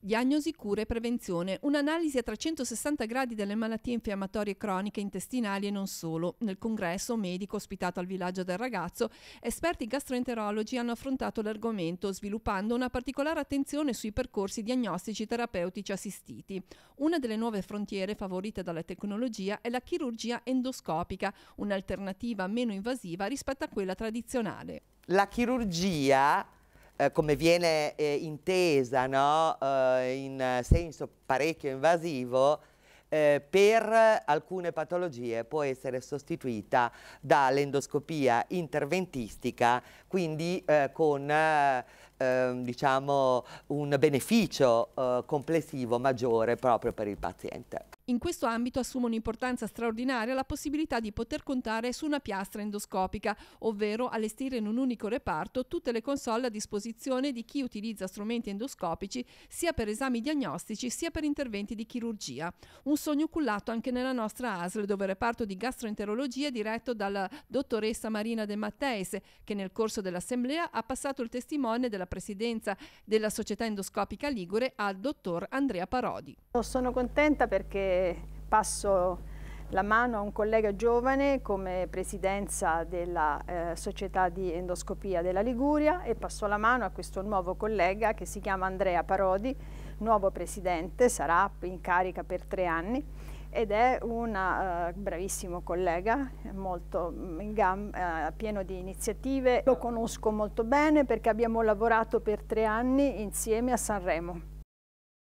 Diagnosi, cura e prevenzione. Un'analisi a 360 gradi delle malattie infiammatorie croniche intestinali e non solo. Nel congresso medico ospitato al villaggio del ragazzo, esperti gastroenterologi hanno affrontato l'argomento sviluppando una particolare attenzione sui percorsi diagnostici terapeutici assistiti. Una delle nuove frontiere favorite dalla tecnologia è la chirurgia endoscopica, un'alternativa meno invasiva rispetto a quella tradizionale. La chirurgia eh, come viene eh, intesa no? eh, in senso parecchio invasivo, eh, per alcune patologie può essere sostituita dall'endoscopia interventistica, quindi eh, con ehm, diciamo, un beneficio complessivo maggiore proprio per il paziente. In questo ambito assume un'importanza straordinaria la possibilità di poter contare su una piastra endoscopica, ovvero allestire in un unico reparto tutte le console a disposizione di chi utilizza strumenti endoscopici sia per esami diagnostici sia per interventi di chirurgia. Un sogno cullato anche nella nostra ASL, dove il reparto di gastroenterologia è diretto dalla dottoressa Marina De Matteis, che nel corso dell'assemblea ha passato il testimone della presidenza della Società Endoscopica Ligure al dottor Andrea Parodi. Sono contenta perché passo la mano a un collega giovane come presidenza della eh, società di endoscopia della Liguria e passo la mano a questo nuovo collega che si chiama Andrea Parodi, nuovo presidente, sarà in carica per tre anni ed è un uh, bravissimo collega, molto uh, pieno di iniziative. Lo conosco molto bene perché abbiamo lavorato per tre anni insieme a Sanremo